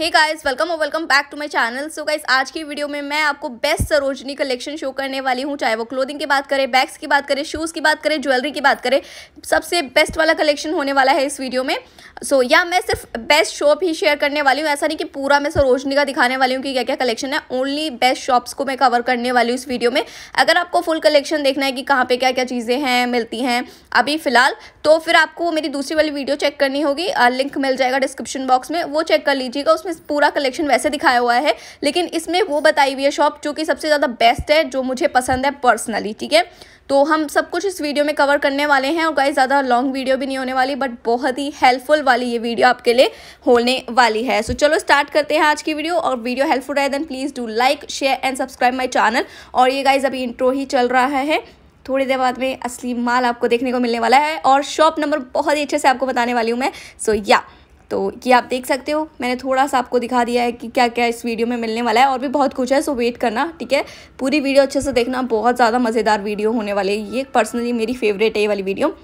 हे guys welcome और welcome back to my channel so guys आज की वीडियो में मैं आपको बेस्ट सरोजनी कलेक्शन शो करने वाली हूँ चाहे वो क्लोथिंग की बात करें बैग्स की बात करें शूज़ की बात करें ज्वेलरी की बात करें सबसे बेस्ट वाला कलेक्शन होने वाला है इस वीडियो में सो so, या मैं सिर्फ बेस्ट शॉप ही शेयर करने वाली हूँ ऐसा नहीं कि पूरा मैं सरोजनी का दिखाने वाली हूँ कि क्या क्या कलेक्शन है ओनली बेस्ट शॉप्स को मैं कवर करने वाली हूँ इस वीडियो में अगर आपको फुल कलेक्शन देखना है कि कहाँ पर क्या क्या चीज़ें हैं मिलती हैं अभी फ़िलहाल तो फिर आपको मेरी दूसरी वाली वीडियो चेक करनी होगी लिंक मिल जाएगा डिस्क्रिप्शन बॉक्स में वो चेक कर लीजिएगा उसमें इसमें पूरा कलेक्शन वैसे दिखाया हुआ है लेकिन इसमें वो बताई हुई है शॉप जो कि सबसे ज़्यादा बेस्ट है जो मुझे पसंद है पर्सनली ठीक है तो हम सब कुछ इस वीडियो में कवर करने वाले हैं और गाइस ज़्यादा लॉन्ग वीडियो भी नहीं होने वाली बट बहुत ही हेल्पफुल वाली ये वीडियो आपके लिए होने वाली है सो so, चलो स्टार्ट करते हैं आज की वीडियो और वीडियो हेल्पफुल रहे then please do like share and subscribe my channel और ये गाइज अभी इंट्रो ही चल रहा है थोड़ी देर बाद में असली माल आपको देखने को मिलने वाला है और शॉप नंबर बहुत ही अच्छे से आपको बताने वाली हूँ मैं सो so, या yeah. तो कि आप देख सकते हो मैंने थोड़ा सा आपको दिखा दिया है कि क्या क्या इस वीडियो में मिलने वाला है और भी बहुत कुछ है सो वेट करना ठीक है पूरी वीडियो अच्छे से देखना बहुत ज़्यादा मज़ेदार वीडियो होने वाली है ये पर्सनली मेरी फेवरेट है ये वाली वीडियो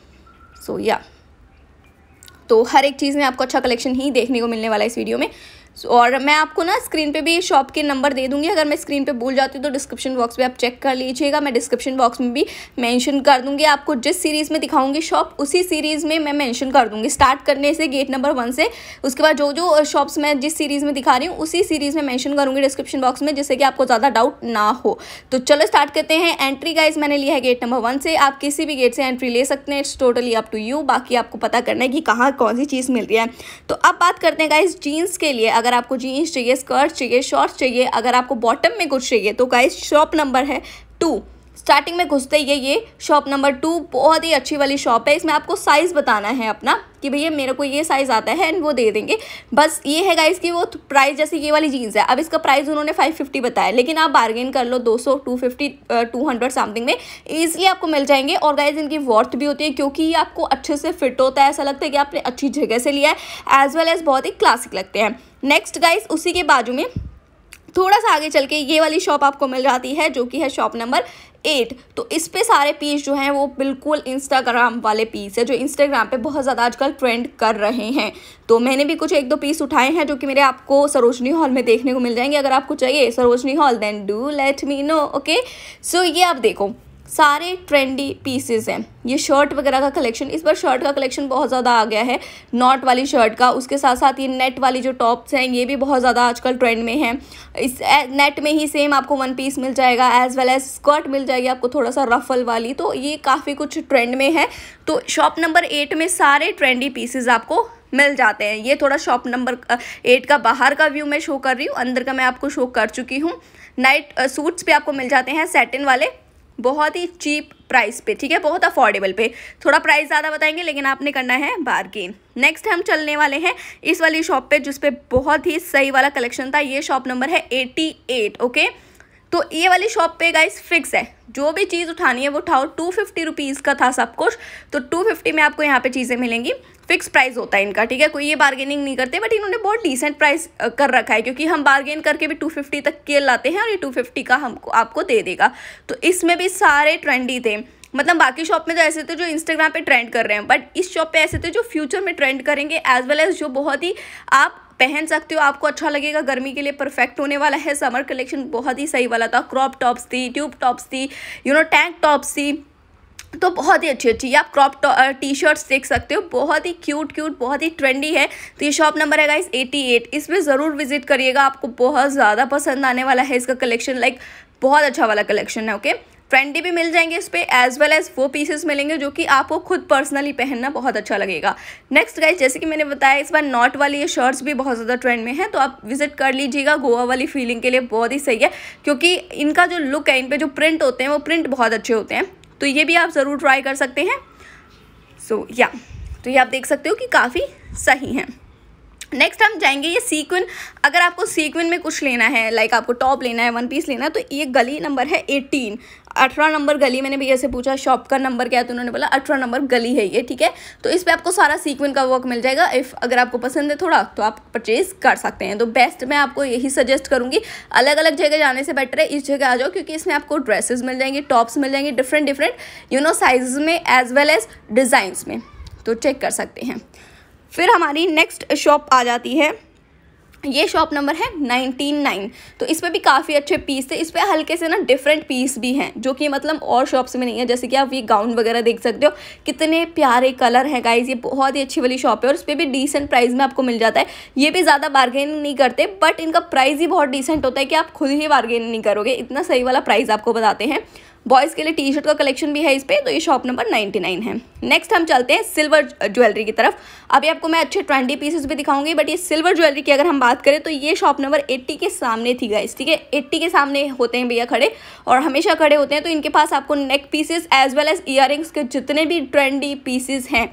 सो या तो हर एक चीज़ में आपको अच्छा कलेक्शन ही देखने को मिलने वाला है इस वीडियो में और मैं आपको ना स्क्रीन पे भी शॉप के नंबर दे दूंगी अगर मैं स्क्रीन पे भूल जाती हूँ तो डिस्क्रिप्शन बॉक्स में आप चेक कर लीजिएगा मैं डिस्क्रिप्शन बॉक्स में भी मेंशन कर दूँगी आपको जिस सीरीज़ में दिखाऊंगी शॉप उसी सीरीज़ में मैं मेंशन कर दूंगी स्टार्ट करने से गेट नंबर वन से उसके बाद जो जो शॉप्स मैं जिस सीरीज़ में दिखा रही हूँ उसी सीरीज़ में मैंशन करूँगी डिस्क्रिप्शन बॉक्स में जिससे कि आपको ज़्यादा डाउट ना हो तो चलो स्टार्ट करते हैं एंट्री गाइज मैंने लिया है गेट नंबर वन से आप किसी भी गेट से एंट्री ले सकते हैं it's totally up to you बाकी आपको पता करना है कि कहाँ कौन सी चीज़ मिल रही है तो अब बात करते हैं गाइज जीन्स के लिए अगर आपको जीन्स चाहिए स्कर्ट चाहिए शॉर्ट्स चाहिए अगर आपको बॉटम में कुछ चाहिए तो गाइज शॉप नंबर है टू स्टार्टिंग में घुसते ही ये शॉप नंबर टू बहुत ही अच्छी वाली शॉप है इसमें आपको साइज़ बताना है अपना कि भैया मेरे को ये साइज़ आता है एंड वो दे देंगे बस ये है गाइस कि वो प्राइस जैसे ये वाली जीन्स है अब इसका प्राइस उन्होंने 550 बताया लेकिन आप बार्गेन कर लो 200 250 200 समथिंग में ईजिली आपको मिल जाएंगे और गाइज इनकी वर्थ भी होती है क्योंकि ये आपको अच्छे से फिट होता है ऐसा लगता है कि आपने अच्छी जगह से लिया है एज वेल एज़ बहुत ही क्लासिक लगते हैं नेक्स्ट गाइज उसी के बाजू में थोड़ा सा आगे चल के ये वाली शॉप आपको मिल जाती है जो कि है शॉप नंबर एट तो इस पे सारे पीस जो हैं वो बिल्कुल इंस्टाग्राम वाले पीस है जो इंस्टाग्राम पे बहुत ज़्यादा आजकल ट्रेंड कर रहे हैं तो मैंने भी कुछ एक दो पीस उठाए हैं जो कि मेरे आपको सरोजनी हॉल में देखने को मिल जाएंगे अगर आपको चाहिए Sarojini haul then do let me know okay so ये आप देखो सारे ट्रेंडी पीसेस हैं ये शर्ट वगैरह का कलेक्शन इस बार शर्ट का कलेक्शन बहुत ज़्यादा आ गया है नॉट वाली शर्ट का उसके साथ साथ ये नेट वाली जो टॉप्स हैं ये भी बहुत ज़्यादा आजकल ट्रेंड में हैं इस नेट में ही सेम आपको वन पीस मिल जाएगा एज वेल एज स्कर्ट मिल जाएगी आपको थोड़ा सा रफल वाली तो ये काफ़ी कुछ ट्रेंड में है तो शॉप नंबर एट में सारे ट्रेंडी पीसेज आपको मिल जाते हैं ये थोड़ा शॉप नंबर एट का बाहर का व्यू मैं शो कर रही हूँ अंदर का मैं आपको शो कर चुकी हूँ नाइट सूट्स भी आपको मिल जाते हैं सेटिन वाले बहुत ही चीप प्राइस पे ठीक है बहुत अफोर्डेबल पे थोड़ा प्राइस ज़्यादा बताएंगे लेकिन आपने करना है बारगेन नेक्स्ट हम चलने वाले हैं इस वाली शॉप पे जिस पे बहुत ही सही वाला कलेक्शन था ये शॉप नंबर है एटी एट ओके तो ये वाली शॉप पे गाइस फिक्स है जो भी चीज़ उठानी है वो उठाओ टू फिफ्टी रुपीज़ का था सब कुछ तो टू फिफ्टी में आपको यहाँ पे चीज़ें मिलेंगी फिक्स प्राइस होता है इनका ठीक है कोई ये बार्गेनिंग नहीं करते बट इन्होंने बहुत डिसेंट प्राइस कर रखा है क्योंकि हम बार्गेन करके भी टू फिफ्टी तक के लाते हैं और ये टू फिफ्टी का हमको आपको दे देगा तो इसमें भी सारे ट्रेंडी थे मतलब बाकी शॉप में तो ऐसे थे जो इंस्टाग्राम पे ट्रेंड कर रहे हैं बट इस शॉप पे ऐसे थे जो फ्यूचर में ट्रेंड करेंगे एज वेल एज जो बहुत ही आप पहन सकते हो आपको अच्छा लगेगा गर्मी के लिए परफेक्ट होने वाला है समर कलेक्शन बहुत ही सही वाला था क्रॉप टॉप्स थी ट्यूब टॉप्स थी यू नो टैंक टॉप्स थी तो बहुत ही अच्छी अच्छी आप क्रॉप टी शर्ट्स देख सकते हो बहुत ही क्यूट क्यूट बहुत ही ट्रेंडी है तो ये शॉप नंबर है गाइस 88 इस पर ज़रूर विजिट करिएगा आपको बहुत ज़्यादा पसंद आने वाला है इसका कलेक्शन लाइक बहुत अच्छा वाला कलेक्शन है ओके okay? ट्रेंडी भी मिल जाएंगे इस पर एज वेल एज वो पीसेस मिलेंगे जो कि आपको खुद पर्सनली पहनना बहुत अच्छा लगेगा नेक्स्ट गाइज जैसे कि मैंने बताया इस बार नॉट वाली ये शर्ट्स भी बहुत ज़्यादा ट्रेंड में है तो आप विजिट कर लीजिएगा गोवा वाली फीलिंग के लिए बहुत ही सही है क्योंकि इनका जो लुक है इन पर जो प्रिंट होते हैं वो प्रिंट बहुत अच्छे होते हैं तो ये भी आप ज़रूर ट्राई कर सकते हैं सो so, या yeah. तो ये आप देख सकते हो कि काफ़ी सही हैं नेक्स्ट हम जाएंगे ये सीक्वन अगर आपको सीक्वन में कुछ लेना है लाइक आपको टॉप लेना है वन पीस लेना है तो ये गली नंबर है एटीन अठारह नंबर गली मैंने भैया से पूछा शॉप का नंबर क्या है तो उन्होंने बोला अठारह नंबर गली है ये ठीक है तो इस पर आपको सारा सीक्वन का वर्क मिल जाएगा इफ़ अगर आपको पसंद है थोड़ा तो आप परचेज कर सकते हैं तो बेस्ट मैं आपको यही सजेस्ट करूँगी अलग अलग जगह जाने से बेटर है इस जगह आ जाओ क्योंकि इसमें आपको ड्रेसेस मिल जाएंगे टॉप्स मिल जाएंगे different different you know size में एज वेल एज डिज़ाइंस में तो चेक कर सकते हैं फिर हमारी नेक्स्ट शॉप आ जाती है ये शॉप नंबर है नाइनटीन नाइन तो इस पर भी काफ़ी अच्छे पीस थे इस पर हल्के से ना डिफरेंट पीस भी हैं जो कि मतलब और शॉप्स में नहीं है जैसे कि आप ये गाउन वगैरह देख सकते हो कितने प्यारे कलर हैं गाइज ये बहुत ही अच्छी वाली शॉप है और इस पर भी डिसेंट प्राइस में आपको मिल जाता है ये भी ज़्यादा बार्गेनिंग नहीं करते बट इनका प्राइस ही बहुत डिसेंट होता है कि आप खुद ही बार्गेनिंग नहीं करोगे इतना सही वाला प्राइस आपको बताते हैं बॉयज़ के लिए टी शर्ट का कलेक्शन भी है इस पर तो ये शॉप नंबर नाइन्टी नाइन है नेक्स्ट हम चलते हैं सिल्वर ज्वेलरी की तरफ अभी आपको मैं अच्छे ट्वेंटी पीसेस भी दिखाऊंगी बट ये सिल्वर ज्वेलरी की अगर हम बात करें तो ये शॉप नंबर एट्टी के सामने थी गाइस ठीक है एट्टी के सामने होते हैं भैया खड़े और हमेशा खड़े होते हैं तो इनके पास आपको neck pieces as well as ear के जितने भी ट्रेंडी पीसेस हैं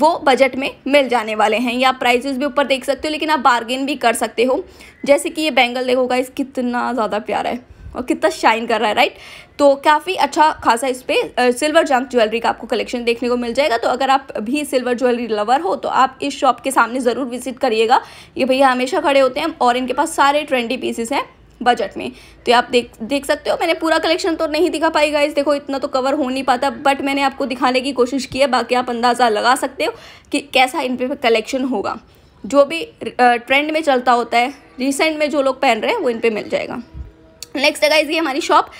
वो बजट में मिल जाने वाले हैं या प्राइजेस भी ऊपर देख सकते हो लेकिन आप बार्गेन भी कर सकते हो जैसे कि ये बैंगल देखो गाइस कितना ज़्यादा प्यारा है और कितना शाइन कर रहा है राइट तो काफ़ी अच्छा खासा इस पर सिल्वर जंक ज्वेलरी का आपको कलेक्शन देखने को मिल जाएगा तो अगर आप भी सिल्वर ज्वेलरी लवर हो तो आप इस शॉप के सामने ज़रूर विजिट करिएगा ये भैया हमेशा खड़े होते हैं और इनके पास सारे ट्रेंडी पीसेस हैं बजट में तो आप देख देख सकते हो मैंने पूरा कलेक्शन तो नहीं दिखा पाई गाइज देखो इतना तो कवर हो नहीं पाता बट मैंने आपको दिखाने की कोशिश की है बाकी आप अंदाज़ा लगा सकते हो कि कैसा इन पर कलेक्शन होगा जो भी ट्रेंड में चलता होता है रिसेंट में जो लोग पहन रहे हैं वो इन पर मिल जाएगा नेक्स्ट है ये हमारी शॉप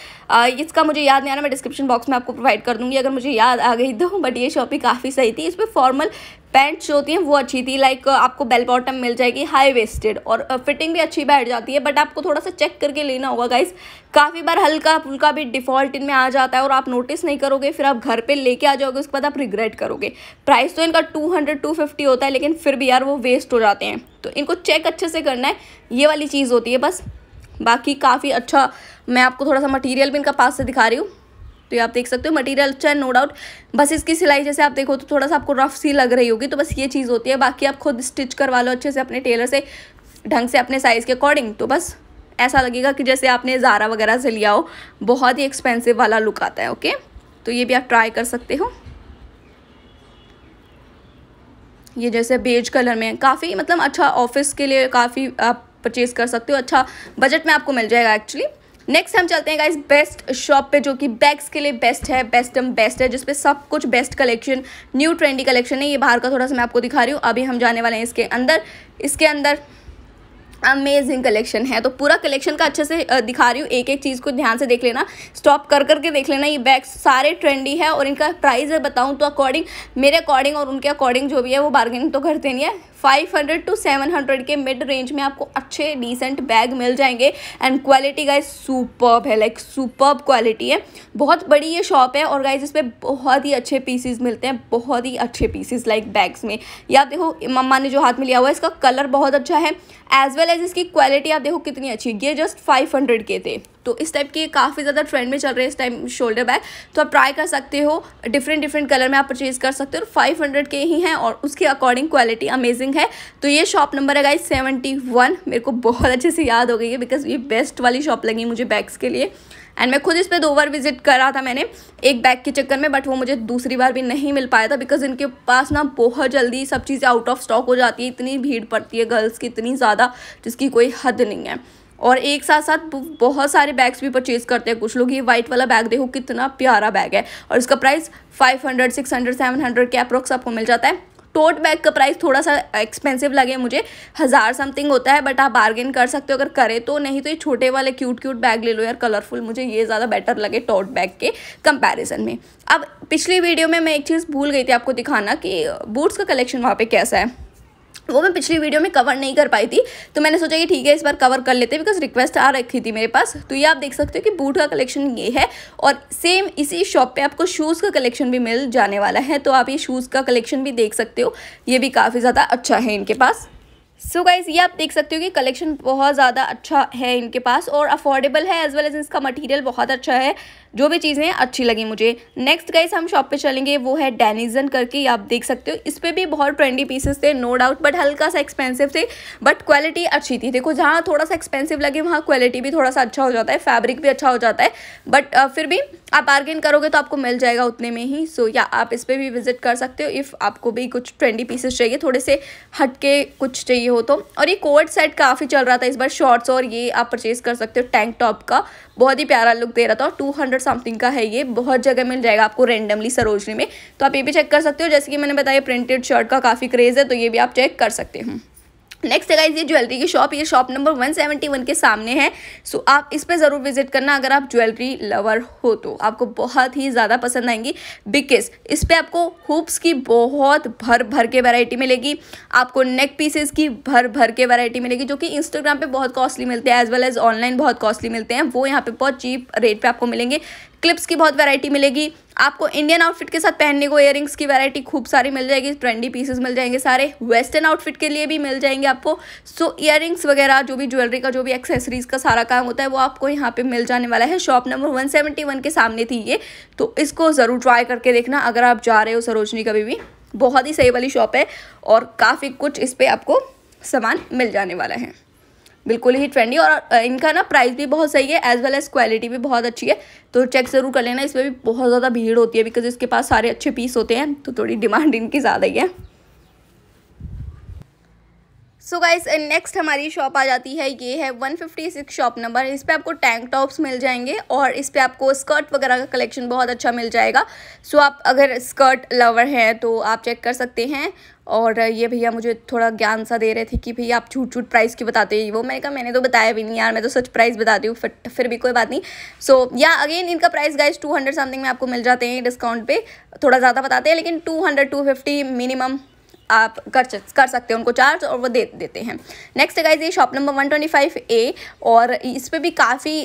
इसका मुझे याद नहीं आ रहा मैं डिस्क्रिप्शन बॉक्स में आपको प्रोवाइड कर दूंगी अगर मुझे याद आ गई तो बट ये शॉप ही काफ़ी सही थी इसमें फॉर्मल पैंट्स जो होती हैं वो अच्छी थी लाइक आपको बेल बॉटम मिल जाएगी हाई वेस्टेड और फिटिंग भी अच्छी बैठ जाती है बट आपको थोड़ा सा चेक करके लेना होगा गाइस काफ़ी बार हल्का फुल्का भी डिफ़ॉल्ट इनमें आ जाता है और आप नोटिस नहीं करोगे फिर आप घर पे लेके आ जाओगे उसके बाद आप रिग्रेट करोगे प्राइस तो इनका टू हंड्रेड टू फिफ्टी होता है लेकिन फिर भी यार वो वेस्ट हो जाते हैं तो इनको चेक अच्छे से करना है ये वाली चीज़ होती है बस बाकी काफ़ी अच्छा मैं आपको थोड़ा सा मटेरियल भी इनका पास से दिखा रही हूँ तो ये आप देख सकते हो मटेरियल अच्छा है नो डाउट बस इसकी सिलाई जैसे आप देखो तो थोड़ा सा आपको रफ सी लग रही होगी तो बस ये चीज़ होती है बाकी आप खुद स्टिच करवा लो अच्छे से अपने टेलर से ढंग से अपने साइज़ के अकॉर्डिंग तो बस ऐसा लगेगा कि जैसे आपने ज़ारा वगैरह से लिया हो बहुत ही एक्सपेंसिव वाला लुक आता है ओके तो ये भी आप ट्राई कर सकते हो ये जैसे बेज कलर में काफ़ी मतलब अच्छा ऑफिस के लिए काफ़ी आप परचेज कर सकते हो अच्छा बजट में आपको मिल जाएगा एक्चुअली नेक्स्ट हम चलते हैं गाइस बेस्ट शॉप पे जो कि बैग्स के लिए बेस्ट है बेस्ट एम बेस्ट है जिसपे सब कुछ best collection new trendy collection है ये बाहर का थोड़ा सा मैं आपको दिखा रही हूँ अभी हम जाने वाले हैं इसके अंदर इसके अंदर अमेजिंग कलेक्शन है तो पूरा कलेक्शन का अच्छे से दिखा रही हूँ एक एक चीज़ को ध्यान से देख लेना स्टॉप कर करके देख लेना ये बैग सारे ट्रेंडी है और इनका प्राइस बताऊँ तो अकॉर्डिंग मेरे अकॉर्डिंग और उनके अकॉर्डिंग जो भी है वो बार्गेनिंग तो करते नहीं है 500 टू 700 के मिड रेंज में आपको अच्छे डिसेंट बैग मिल जाएंगे एंड क्वालिटी गाइज सुपर्ब है लाइक सुपर्ब क्वालिटी है बहुत बड़ी ये शॉप है और गाइज इस पर बहुत ही अच्छे पीसीज मिलते हैं बहुत ही अच्छे पीसीज लाइक बैग्स में या आप देखो मम्मा ने जो हाथ में लिया हुआ है इसका कलर बहुत अच्छा है एज वेल एज इसकी क्वालिटी आप देखो कितनी अच्छी ये जस्ट फाइव के थे तो इस टाइप के काफ़ी ज़्यादा ट्रेंड में चल रहे हैं इस टाइम शोल्डर बैग तो आप ट्राई कर सकते हो डिफरेंट डिफरेंट कलर में आप परचेज़ कर सकते हो फाइव हंड्रेड के ही हैं और उसके अकॉर्डिंग क्वालिटी अमेजिंग है तो ये शॉप नंबर है गाइज सेवेंटी वन मेरे को बहुत अच्छे से याद हो गई है बिकॉज ये बेस्ट वाली शॉप लगी मुझे बैग्स के लिए एंड मैं खुद इस पर दो बार विजिट कर रहा था मैंने एक बैग के चक्कर में बट वो मुझे दूसरी बार भी नहीं मिल पाया था बिकॉज इनके पास ना बहुत जल्दी सब चीज़ें आउट ऑफ स्टॉक हो जाती है इतनी भीड़ पड़ती है गर्ल्स की इतनी ज़्यादा जिसकी कोई हद नहीं है और एक साथ साथ बहुत सारे बैग्स भी परचेज़ करते हैं कुछ लोग ये वाइट वाला बैग देखो कितना प्यारा बैग है और इसका प्राइस 500 600 700 के अप्रोक्स आपको मिल जाता है टोट बैग का प्राइस थोड़ा सा एक्सपेंसिव लगे मुझे हज़ार समथिंग होता है बट आप बार्गेन कर सकते हो अगर करें तो नहीं तो ये छोटे वाले क्यूट क्यूट बैग ले लो यार कलरफुल मुझे ये ज़्यादा बेटर लगे टोट बैग के कंपैरिजन में अब पिछली वीडियो में मैं एक चीज़ भूल गई थी आपको दिखाना कि बूट्स का कलेक्शन वहाँ पे कैसा है वो मैं पिछली वीडियो में कवर नहीं कर पाई थी तो मैंने सोचा कि ठीक है इस बार कवर कर लेते हैं बिकॉज रिक्वेस्ट आ रखी थी मेरे पास तो ये आप देख सकते हो कि बूट का कलेक्शन ये है और सेम इसी शॉप पे आपको शूज़ का कलेक्शन भी मिल जाने वाला है तो आप ये शूज़ का कलेक्शन भी देख सकते हो ये भी काफ़ी ज़्यादा अच्छा है इनके पास सो so गाइज़ ये आप देख सकते हो कि कलेक्शन बहुत ज़्यादा अच्छा है इनके पास और अफोर्डेबल है एज वेल एज इसका मटीरियल बहुत अच्छा है जो भी चीज़ें अच्छी लगी मुझे नेक्स्ट गाइस हम शॉप पे चलेंगे वो है डेनिजन करके आप देख सकते हो इस पर भी बहुत ट्रेंडी पीसेस थे नो डाउट बट हल्का सा एक्सपेंसिव थे बट क्वालिटी अच्छी थी देखो जहाँ थोड़ा सा एक्सपेंसिव लगे वहाँ क्वालिटी भी थोड़ा सा अच्छा हो जाता है फैब्रिक भी अच्छा हो जाता है बट फिर भी आप बार्गेन करोगे तो आपको मिल जाएगा उतने में ही सो so, या आप इस पर भी विजिट कर सकते हो इफ़ आपको भी कुछ ट्रेंडी पीसेस चाहिए थोड़े से हटके कुछ चाहिए हो तो और ये कोट सेट काफ़ी चल रहा था इस बार शॉर्ट्स और ये आप परचेज़ कर सकते हो टैंक टॉप का बहुत ही प्यारा लुक दे रहा था और टू हंड्रेड समथिंग का है ये बहुत जगह मिल जाएगा आपको रेंडमली सरोजनी में तो आप ये भी चेक कर सकते हो जैसे कि मैंने बताया प्रिंटेड शर्ट का काफ़ी क्रेज़ है तो ये भी आप चेक कर सकते हो नेक्स्ट है गाइज ये ज्वेलरी की शॉप ये शॉप नंबर 171 के सामने है सो so, आप इस पे ज़रूर विजिट करना अगर आप ज्वेलरी लवर हो तो आपको बहुत ही ज़्यादा पसंद आएंगी बिकेस इस पर आपको हुप्स की बहुत भर भर के वैरायटी मिलेगी आपको नेक पीसेस की भर भर के वैरायटी मिलेगी जो कि इंस्टाग्राम पे बहुत कॉस्टली मिलते हैं एज वेल एज ऑनलाइन बहुत कॉस्टली मिलते हैं वो यहाँ पे बहुत चीप रेट पर आपको मिलेंगे क्लिप्स की बहुत वैरायटी मिलेगी आपको इंडियन आउटफिट के साथ पहनने को इयरिंग्स की वैरायटी खूब सारी मिल जाएगी ट्रेंडी पीसेस मिल जाएंगे सारे वेस्टर्न आउटफिट के लिए भी मिल जाएंगे आपको सो इयर वगैरह जो भी ज्वेलरी का जो भी एक्सेसरीज का सारा काम होता है वो आपको यहाँ पे मिल जाने वाला है शॉप नंबर 171 के सामने थी ये तो इसको ज़रूर ट्राई करके देखना अगर आप जा रहे हो सरोजनी कभी भी बहुत ही सही वाली शॉप है और काफ़ी कुछ इस पर आपको सामान मिल जाने वाला है बिल्कुल ही ट्रेंडी और इनका ना प्राइस भी बहुत सही है एज वेल एज क्वालिटी भी बहुत अच्छी है तो चेक ज़रूर कर लेना इसमें भी बहुत ज़्यादा भीड़ होती है बिकॉज इसके पास सारे अच्छे पीस होते हैं तो थोड़ी डिमांड इनकी ज़्यादा ही है सो गाइस नेक्स्ट हमारी शॉप आ जाती है ये है 156 शॉप नंबर इस पर आपको टैंक टॉप्स मिल जाएंगे और इस पर आपको स्कर्ट वगैरह का कलेक्शन बहुत अच्छा मिल जाएगा सो so, आप अगर स्कर्ट लवर हैं तो आप चेक कर सकते हैं और ये भैया मुझे थोड़ा ज्ञान सा दे रहे थे कि भैया आप छूट छूट प्राइस क्यों बताते हैं वो मैंने कहा मैंने तो बताया भी नहीं यार मैं तो सच प्राइस बताती हूँ फट फिर भी कोई बात नहीं सो या अगेन इनका price guys two hundred something में आपको मिल जाते हैं डिस्काउंट पे थोड़ा ज़्यादा बताते हैं लेकिन two hundred two fifty minimum आप कर कर सकते हैं उनको चार्ज और वो दे देते हैं नेक्स्ट गाइज ये शॉप नंबर 125 ए और इस पर भी काफ़ी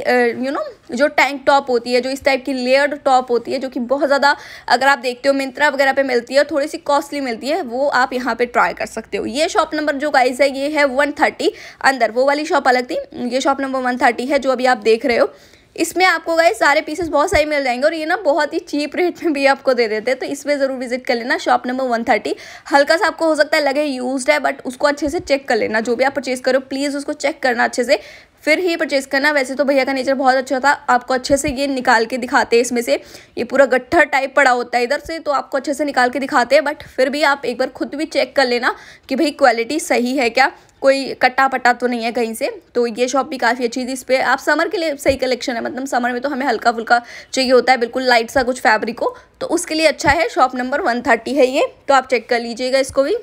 यू नो जो टैंक टॉप होती है जो इस टाइप की लेयर्ड टॉप होती है जो कि बहुत ज़्यादा अगर आप देखते हो मिंत्रा वगैरह पे मिलती है थोड़ी सी कॉस्टली मिलती है वो आप यहाँ पे ट्राई कर सकते हो ये शॉप नंबर जो गाइज है ये है वन अंदर वो वाली शॉप अलग थी ये शॉप नंबर वन है जो अभी आप देख रहे हो इसमें आपको गए सारे पीसेस बहुत सारे मिल जाएंगे और ये ना बहुत ही चीप रेट में भी आपको दे देते हैं तो इसमें ज़रूर विजिट कर लेना शॉप नंबर वन थर्टी हल्का सा आपको हो सकता है लगे यूज है बट उसको अच्छे से चेक कर लेना जो भी आप परचेज करो प्लीज़ उसको चेक करना अच्छे से फिर ही परचेज़ करना वैसे तो भैया का नेचर बहुत अच्छा था आपको अच्छे से ये निकाल के दिखाते हैं इसमें से ये पूरा गट्ठर टाइप पड़ा होता है इधर से तो आपको अच्छे से निकाल के दिखाते हैं बट फिर भी आप एक बार खुद भी चेक कर लेना कि भाई क्वालिटी सही है क्या कोई कट्टा पट्टा तो नहीं है कहीं से तो ये शॉप भी काफ़ी अच्छी थी इस पर आप समर के लिए सही कलेक्शन है मतलब समर में तो हमें हल्का फुल्का चाहिए होता है बिल्कुल लाइट सा कुछ फैब्रिक हो तो उसके लिए अच्छा है शॉप नंबर वन थर्टी है ये तो आप चेक कर लीजिएगा इसको भी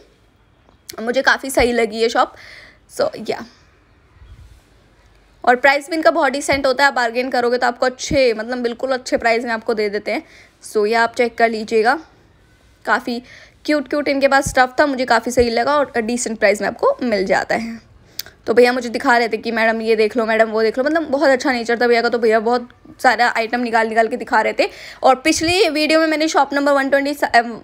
मुझे काफ़ी सही लगी ये शॉप सो या और प्राइस भी इनका बहुत डिसेंट होता है आप बार्गेन करोगे तो आपको अच्छे मतलब बिल्कुल अच्छे प्राइस में आपको दे देते हैं सो ये आप चेक कर लीजिएगा काफ़ी क्यूट क्यूट इनके पास स्टफ़ था मुझे काफ़ी सही लगा और डिसेंट प्राइस में आपको मिल जाता है तो भैया मुझे दिखा रहे थे कि मैडम ये देख लो मैडम वो देख लो मतलब बहुत अच्छा नेचर था भैया का तो भैया बहुत सारा आइटम निकाल निकाल के दिखा रहे थे और पिछली वीडियो में मैंने shop number one twenty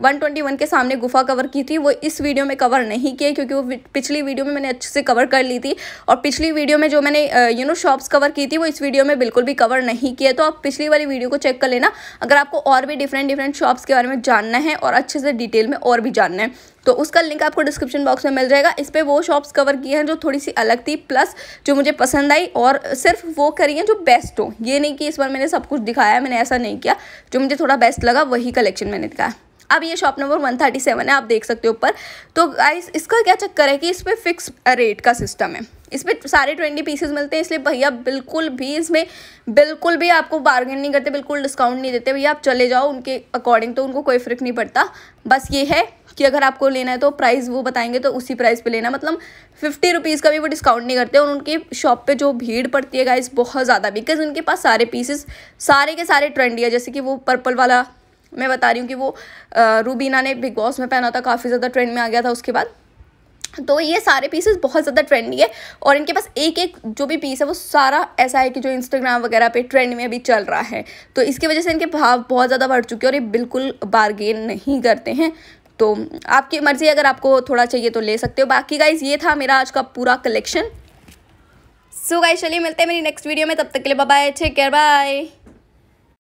one twenty one के सामने गुफा कवर की थी वो इस वीडियो में कवर नहीं किए क्योंकि वो पिछली वीडियो में मैंने अच्छे से कवर कर ली थी और पिछली वीडियो में जो मैंने यू नो शॉप्स कवर की थी वो इस वीडियो में बिल्कुल भी कवर नहीं किए तो आप पिछली वाली वीडियो को चेक कर लेना अगर आपको और भी डिफरेंट डिफरेंट शॉप्स के बारे में जानना है और अच्छे से डिटेल में और भी जानना है तो उसका लिंक आपको डिस्क्रिप्शन बॉक्स में मिल जाएगा इस पर वो शॉप्स कवर किए हैं जो थोड़ी सी अलग थी प्लस जो मुझे पसंद आई और सिर्फ वो करी हैं जो बेस्ट हो ये नहीं कि इस बार मैंने सब कुछ दिखाया है मैंने ऐसा नहीं किया जो मुझे थोड़ा बेस्ट लगा वही कलेक्शन मैंने दिखाया अब ये शॉप नंबर 137 है आप देख सकते हो ऊपर तो गाइस इसका क्या चक्कर है कि इस पर फिक्स रेट का सिस्टम है इसमें सारे ट्वेंटी पीसेज मिलते हैं इसलिए भैया बिल्कुल भी इसमें बिल्कुल भी आपको बार्गेन नहीं करते बिल्कुल डिस्काउंट नहीं देते भैया आप चले जाओ उनके अकॉर्डिंग तो उनको कोई फ़र्क नहीं पड़ता बस ये है कि अगर आपको लेना है तो प्राइस वो बताएंगे तो उसी प्राइस पे लेना मतलब फिफ्टी रुपीज़ का भी वो डिस्काउंट नहीं करते और उनकी शॉप पे जो भीड़ पड़ती है गाइस बहुत ज़्यादा बिकॉज उनके पास सारे पीसेस सारे के सारे ट्रेंडी है जैसे कि वो पर्पल वाला मैं बता रही हूँ कि वो रूबीना ने बिग बॉस में पहना था काफ़ी ज़्यादा ट्रेंड में आ गया था उसके बाद तो ये सारे पीसेस बहुत ज़्यादा ट्रेंडी है और इनके पास एक एक जो भी पीस है वो सारा ऐसा है कि जो इंस्टाग्राम वगैरह पे ट्रेंड में अभी चल रहा है तो इसकी वजह से इनके भाव बहुत ज़्यादा बढ़ चुके हैं और ये बिल्कुल बारगेन नहीं करते हैं तो आपकी मर्ज़ी अगर आपको थोड़ा चाहिए तो ले सकते हो बाकी गाइज ये था मेरा आज का पूरा कलेक्शन सो गाइज चलिए मिलते हैं मेरी नेक्स्ट वीडियो में तब तक के लिए बाय टेक केयर बाय